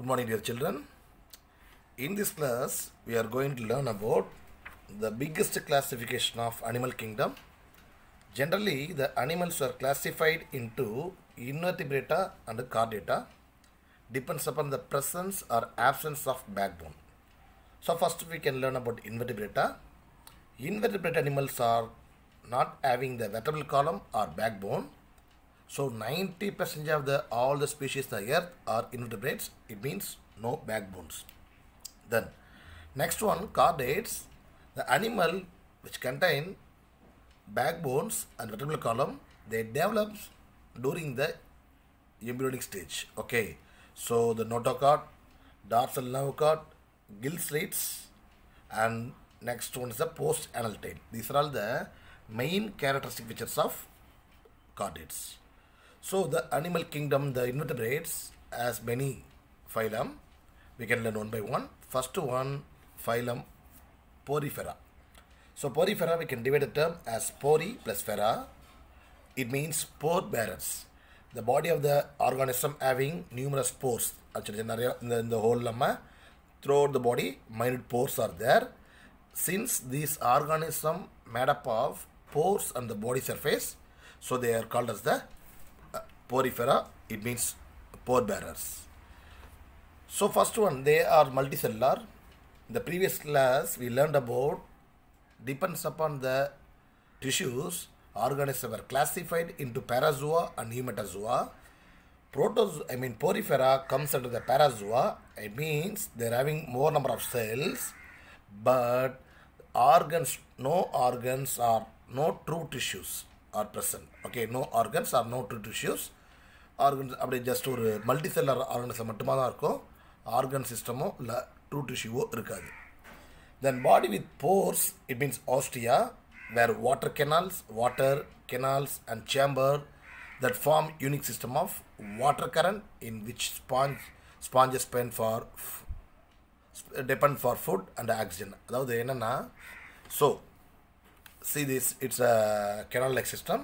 Good morning dear children. In this class we are going to learn about the biggest classification of animal kingdom. Generally the animals are classified into invertebrata and cardata. depends upon the presence or absence of backbone. So first we can learn about invertebrata. Invertebrate animals are not having the vertebral column or backbone so 90% of the all the species the earth are invertebrates. It means no backbones. Then next one chordates, the animal which contain backbones and vertebral column, they develops during the embryonic stage. Okay, so the notochord, dorsal nerve cord, gill slits, and next one is the post anal tail. These are all the main characteristic features of chordates. So the animal kingdom, the invertebrates as many phylum. We can learn one by one. First one, phylum Porifera. So Porifera, we can divide the term as pori plus fera. It means spore bearers. The body of the organism having numerous pores. Actually, in the whole lama, um, throughout the body, minute pores are there. Since these organism made up of pores on the body surface, so they are called as the porifera, it means pore bearers. So first one, they are multicellular. In the previous class, we learned about depends upon the tissues, organisms were classified into parazoa and hematozoa. Protozoa, I mean porifera comes under the parazoa. It means they're having more number of cells, but organs, no organs are no true tissues are present. Okay, no organs are no true tissues. Organs அப்படியே just ஒரு multicellular organism மட்டுமா தான் இருக்கும் organ சிஸ்டமோ இல்லை true டிஷ்யூவோ இருக்காது then body with pores it means ostia where water canals water canals and chamber that form unique system of water current in which sponge sponges spend for depend for food and oxygen அதாவது என்னென்னா so see this it's a canal like system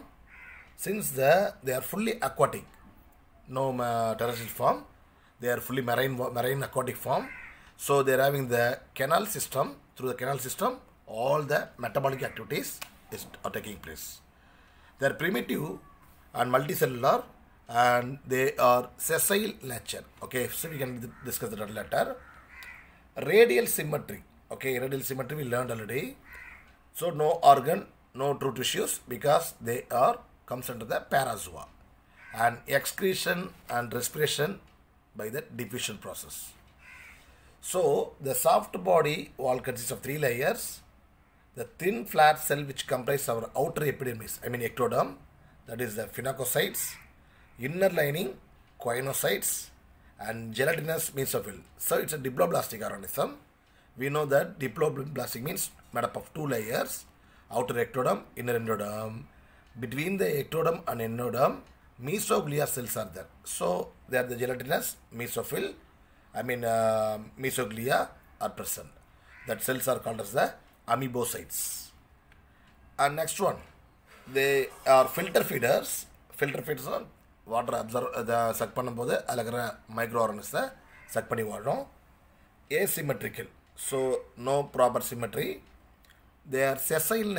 since the they are fully aquatic no uh, terrestrial form. They are fully marine, marine aquatic form. So they are having the canal system. Through the canal system, all the metabolic activities is, are taking place. They are primitive and multicellular and they are sessile nature. Okay, so we can discuss that later. Radial symmetry. Okay, radial symmetry we learned already. So no organ, no true tissues because they are comes under the parazoa and excretion and respiration by the diffusion process. So, the soft body wall consists of three layers. The thin flat cell which comprises our outer epidermis, I mean ectoderm, that is the phenacoocytes, inner lining, quinocytes, and gelatinous mesophyll. So, it's a diploblastic organism. We know that diploblastic means made up of two layers, outer ectoderm, inner endoderm. Between the ectoderm and endoderm, mesoglia cells are there. So they are the gelatinous mesophyll, I mean uh, mesoglia are present. That cells are called as the amoebocytes. And next one, they are filter feeders. Filter feeders are water. Absorb uh, the suck பண்ணும்போது அதில் microorganisms. Micro ஆர்கனிஸை suck பண்ணி வாழும் asymmetrical so no proper symmetry they are sessile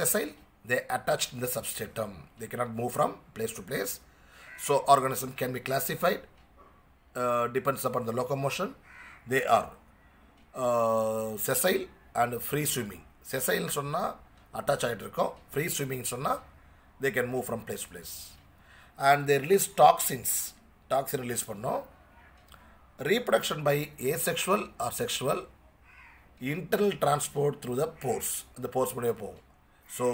sessile they attached in the substratum. They cannot move from place to place. So organism can be classified uh, depends upon the locomotion. They are uh, sessile and free swimming. Sessile சொன்னால் attach free swimming சொன்னால் they can move from place to place. And they release toxins. Toxin release பண்ணோம் reproduction by asexual or sexual internal transport through the pores. The pores முடியே போகும். So,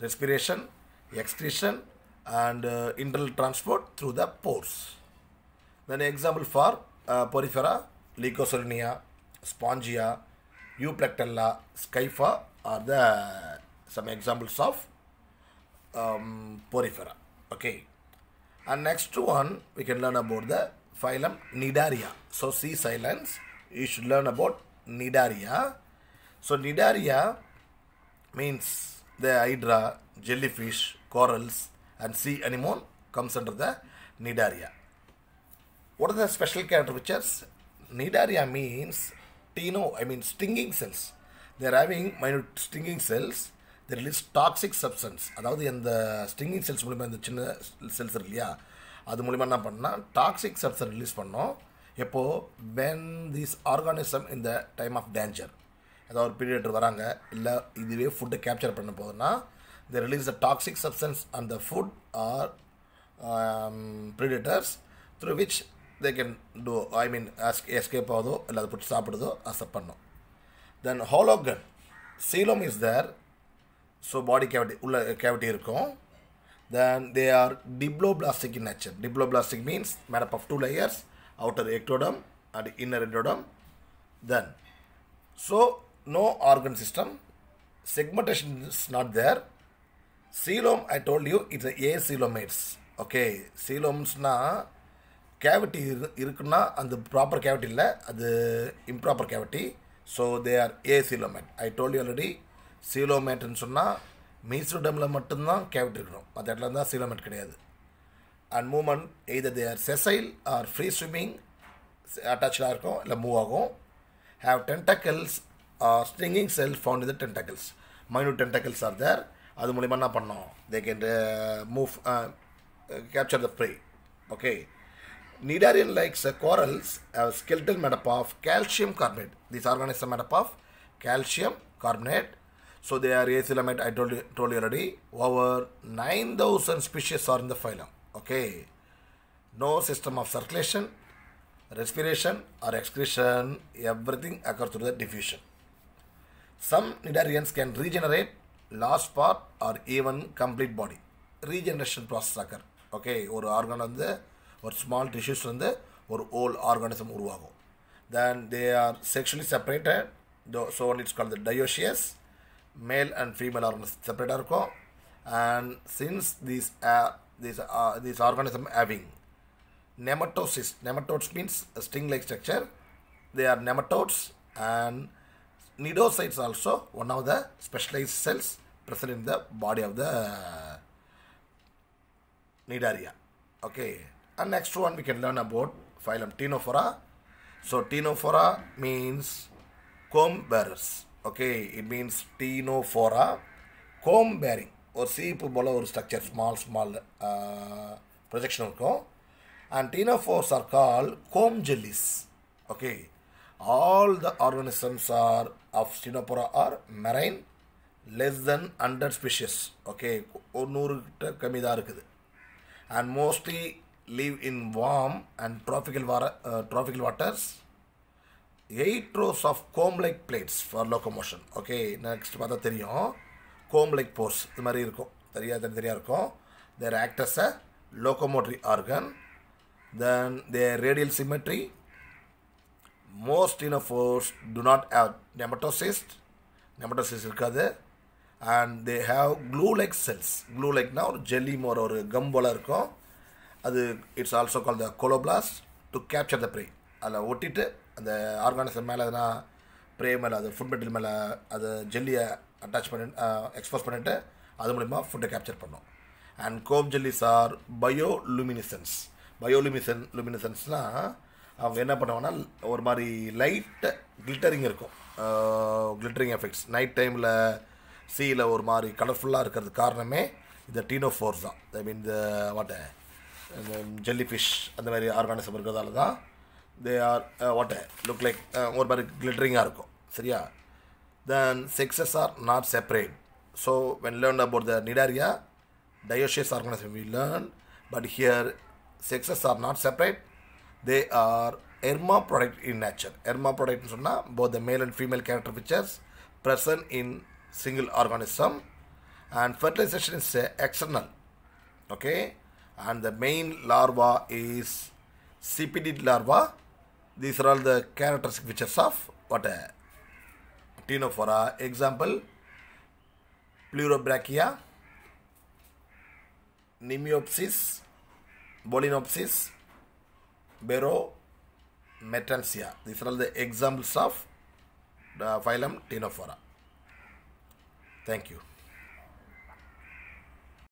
respiration, excretion and uh, internal transport through the pores. Then example for uh, porifera, leucocernia, spongia, euplectella, scypha are the some examples of um, porifera. Okay. And next one we can learn about the phylum Nidaria. So see silence. You should learn about Nidaria. So Nidaria means the hydra, jellyfish, corals and sea anemone comes under the Nidaria. What are the special character features? Nidaria means tino, I mean stinging cells. They are having minute stinging cells. They release toxic substance. அதாவது இந்த stinking cells மூலிமா இந்த சின்ன cells இல்லையா அது மூலிமா என்ன பண்ணால் டாக்ஸிக் சப்ஸ்டன்ஸ் ரிலீஸ் பண்ணோம் எப்போது வென் திஸ் ஆர்கானிசம் இந்த டைம் ஆஃப் டேஞ்சர் ஏதாவது ஒரு பீரியட் வராங்க இல்லை இதுவே ஃபுட்டை கேப்சர் பண்ண போகுதுன்னா the release the toxic substance and the food or predators through which they can do I mean escape ஆகுதோ இல்லை அதை பிடிச்சி சாப்பிடுதோ அக்செப்ட் பண்ணும் தென் ஹோலோகன் coelom is there so body cavity உள்ள கேவிட்டி இருக்கும் then they are diploblastic in nature diploblastic means made up of two layers outer ectoderm and inner ectoderm then so no organ system. Segmentation is not there. Coelom, I told you, it's a coelomates. Okay, coelomsனா cavity இருக்குன்னா அந்த proper cavity இல்லை அது improper cavity so they are a coelomate I you already சீலோமேட்னு சொன்னால் மீசோடமில் மட்டும்தான் cavity இருக்கணும் மற்ற இடத்துல இருந்தால் சீலோமேட் கிடையாது and movement either they are sessile or free swimming அட்டாச்சாக இருக்கும் இல்லை மூவ் ஆகும் have tentacles uh, stinging cell found in the tentacles. Minute tentacles are there. They can என்ன பண்ணோம் they can move capture the Nidarian likes uh, corals have skeletal made of calcium carbonate. These organisms made up of calcium carbonate. So they are acylamate, I told you, told you already. Over 9000 species are in the phylum. Okay. No system of circulation, respiration or excretion. Everything occurs through the diffusion. Some Nidarians can regenerate lost part or even complete body. Regeneration process occur. Okay, or organ on the or small tissues on the or old organism uruago. Then they are sexually separated. so one it's called the dioecious. Male and female organs separate And since these are uh, these uh, these organism having nematocyst. Nematodes means a sting like structure. They are nematodes and Nidocytes also one of the specialized cells present in the body of the Nidaria. Okay. And next one we can learn about phylum Tenophora. So Tenophora means comb bearers. Okay. It means Tenophora comb bearing. or see, போல் ஒரு structure, small, small projection uh, இருக்கும் and ctenophores are called comb jellies. Okay. all the organisms are of Ctenophora are marine less than hundred species okay ஒரு நூறு கிட்ட கம்மி தான் இருக்குது and mostly live in warm and tropical, water, uh, tropical waters. Eight rows of comb-like plates for locomotion. Okay, next பார்த்தா தெரியும் comb-like pores இது மாதிரி இருக்கும் தெரியா தெரியும் தெரியா இருக்கும் there act as a locomotory organ then there radial symmetry most in a force do not have nematocyst nematocyst இருக்காது and they have glue like cells glue லைக்னா ஒரு ஜெல்லி மோர் ஒரு கம் போல் இருக்கும் அது it's also call the colloblasts to capture the prey அதில் ஒட்டிட்டு அந்த ஆர்கானிசம் மேலே எதனா ப்ரே மேலே அது ஃபுட் மெட்டில் மேலே அது ஜெல்லியை அட்டாச் பண்ணி எக்ஸ்போஸ் பண்ணிவிட்டு அது மூலிமா ஃபுட்டை கேப்சர் பண்ணும் and comb jellies are bioluminescence bio லுமினிசன்ஸ்னால் அவங்க என்ன பண்ணுவாங்கன்னா ஒரு மாதிரி லைட்டு கிளிட்டரிங் இருக்கும் கிளிட்டரிங் எஃபெக்ட்ஸ் நைட் டைமில் சீயில் ஒரு மாதிரி கலர்ஃபுல்லாக இருக்கிறதுக்கு காரணமே இந்த டீனோ ஃபோர்ஸ் தான் ஐ மீன் இந்த வாட்டை ஜெல்லி ஃபிஷ் அந்த மாதிரி ஆர்கானிசம் இருக்கிறதால தான் தே ஆர் வாட்டை லுக் லைக் ஒரு மாதிரி கிளிட்டரிங்காக இருக்கும் சரியா then sexes are not separate so when learn about the Cnidaria dioecious organism we learn but here sexes are not separate they are Erma product in nature. Erma product சொன்னால் both the male and female character features present in single organism and fertilization is uh, external. Okay. And the main larva is CPD larva. These are all the characteristic features of what a uh, tinophora Example, Pleurobrachia, Nemiopsis, Bolinopsis, Barometansia. These are the examples of the phylum Tinophora. Thank you.